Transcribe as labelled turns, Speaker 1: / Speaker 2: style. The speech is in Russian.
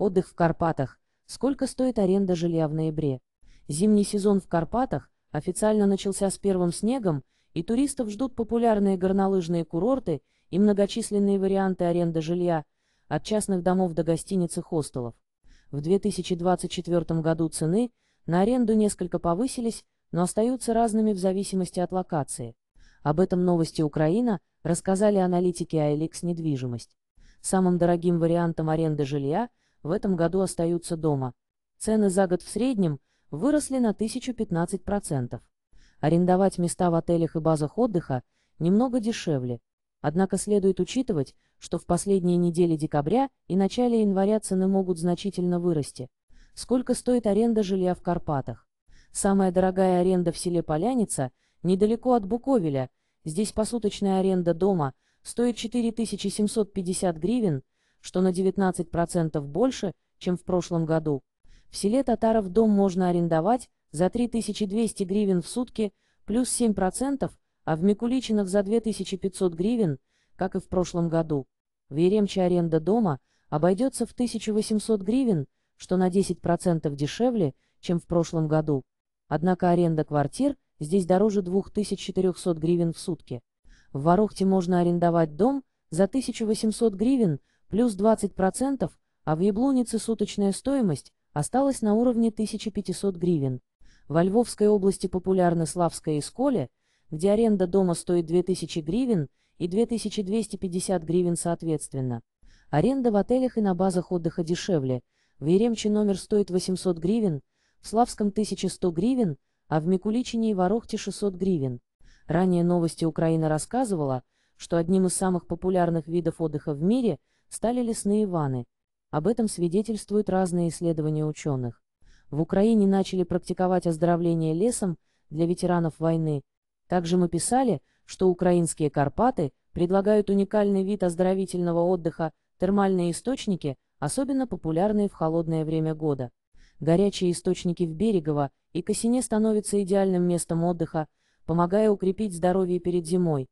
Speaker 1: Отдых в Карпатах. Сколько стоит аренда жилья в ноябре? Зимний сезон в Карпатах официально начался с первым снегом, и туристов ждут популярные горнолыжные курорты и многочисленные варианты аренды жилья, от частных домов до гостиниц и хостелов. В 2024 году цены на аренду несколько повысились, но остаются разными в зависимости от локации. Об этом новости Украина рассказали аналитики ILX «Недвижимость». Самым дорогим вариантом аренды жилья – в этом году остаются дома. Цены за год в среднем выросли на 1015%. Арендовать места в отелях и базах отдыха немного дешевле. Однако следует учитывать, что в последние недели декабря и начале января цены могут значительно вырасти. Сколько стоит аренда жилья в Карпатах? Самая дорогая аренда в селе Поляница, недалеко от Буковеля, здесь посуточная аренда дома стоит 4750 гривен – что на 19% больше, чем в прошлом году. В селе Татаров дом можно арендовать за 3200 гривен в сутки плюс 7%, а в Микуличинах за 2500 гривен, как и в прошлом году. В Еремче аренда дома обойдется в 1800 гривен, что на 10% дешевле, чем в прошлом году. Однако аренда квартир здесь дороже 2400 гривен в сутки. В Ворохте можно арендовать дом за 1800 гривен, плюс 20%, а в Яблонице суточная стоимость осталась на уровне 1500 гривен. Во Львовской области популярны Славская и Сколе, где аренда дома стоит 2000 гривен и 2250 гривен соответственно. Аренда в отелях и на базах отдыха дешевле. В Еремче номер стоит 800 гривен, в Славском 1100 гривен, а в Микуличине и Ворохте 600 гривен. Ранее новости Украина рассказывала, что одним из самых популярных видов отдыха в мире стали лесные ванны. Об этом свидетельствуют разные исследования ученых. В Украине начали практиковать оздоровление лесом для ветеранов войны. Также мы писали, что украинские Карпаты предлагают уникальный вид оздоровительного отдыха, термальные источники, особенно популярные в холодное время года. Горячие источники в Берегово и Косине становятся идеальным местом отдыха, помогая укрепить здоровье перед зимой.